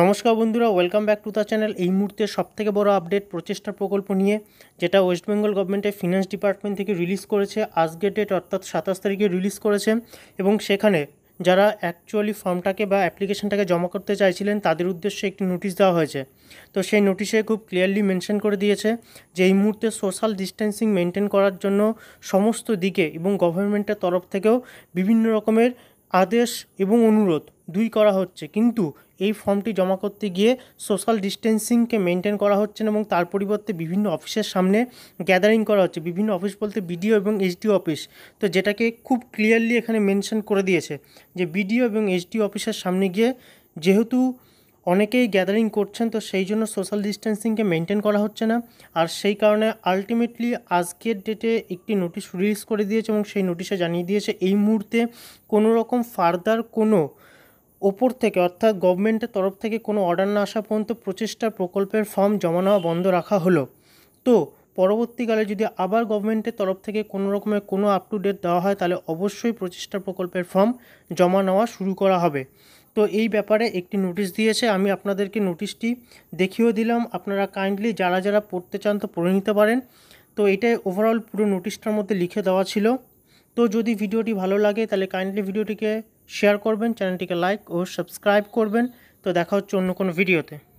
নমস্কার বন্ধুরা welcome back to the channel এই মুহূর্তে সবথেকে বড় আপডেট প্রচেষ্টা প্রকল্প নিয়ে যেটা ওয়েস্ট বেঙ্গল গভর্নমেন্টের ফিনান্স ডিপার্টমেন্ট থেকে রিলিজ করেছে আজকে ডেট অর্থাৎ সাতাশ তারিখে রিলিজ করেছে এবং সেখানে যারা অ্যাকচুয়ালি ফর্মটাকে বা অ্যাপ্লিকেশনটাকে জমা করতে চাইছিলেন তাদের উদ্দেশ্যে একটি নোটিশ দেওয়া হয়েছে তো সেই নোটিশে খুব ক্লিয়ারলি মেনশন করে দিয়েছে যে এই মুহূর্তে সোশ্যাল ডিস্টেন্সিং মেনটেন করার জন্য সমস্ত দিকে এবং গভর্নমেন্টের তরফ থেকেও বিভিন্ন রকমের আদেশ এবং অনুরোধ দুই করা হচ্ছে কিন্তু এই ফর্মটি জমা করতে গিয়ে সোশ্যাল ডিস্টেন্সিংকে মেনটেন করা হচ্ছে না এবং তার পরিবর্তে বিভিন্ন অফিসের সামনে গ্যাদারিং করা হচ্ছে বিভিন্ন অফিস বলতে বিডিও এবং এইচডিও অফিস তো যেটাকে খুব ক্লিয়ারলি এখানে মেনশন করে দিয়েছে যে বিডিও এবং এইচডিও অফিসের সামনে গিয়ে যেহেতু অনেকেই গ্যাদারিং করছেন তো সেই জন্য সোশ্যাল ডিস্টেন্সিংকে মেনটেন করা হচ্ছে না আর সেই কারণে আলটিমেটলি আজকের ডেটে একটি নোটিশ রিলিজ করে দিয়েছে এবং সেই নোটিশে জানিয়ে দিয়েছে এই মুহূর্তে কোনো রকম ফার্দার কোনো ওপর থেকে অর্থাৎ গভর্নমেন্টের তরফ থেকে কোনো অর্ডার না আসা পর্যন্ত প্রচেষ্টা প্রকল্পের ফর্ম জমা নেওয়া বন্ধ রাখা হলো তো পরবর্তীকালে যদি আবার গভর্নমেন্টের তরফ থেকে কোনো রকমের কোনো আপ টু ডেট দেওয়া হয় তাহলে অবশ্যই প্রচেষ্টা প্রকল্পের ফর্ম জমা নেওয়া শুরু করা হবে তো এই ব্যাপারে একটি নোটিশ দিয়েছে আমি আপনাদেরকে নোটিশটি দেখিয়েও দিলাম আপনারা কাইন্ডলি যারা যারা পড়তে চান তো পড়ে নিতে পারেন তো এটাই ওভারঅল পুরো নোটিশটার মধ্যে লিখে দেওয়া ছিল তো যদি ভিডিওটি ভালো লাগে তাহলে কাইন্ডলি ভিডিওটিকে শেয়ার করবেন চ্যানেলটিকে লাইক ও সাবস্ক্রাইব করবেন তো দেখা হচ্ছে অন্য কোনো ভিডিওতে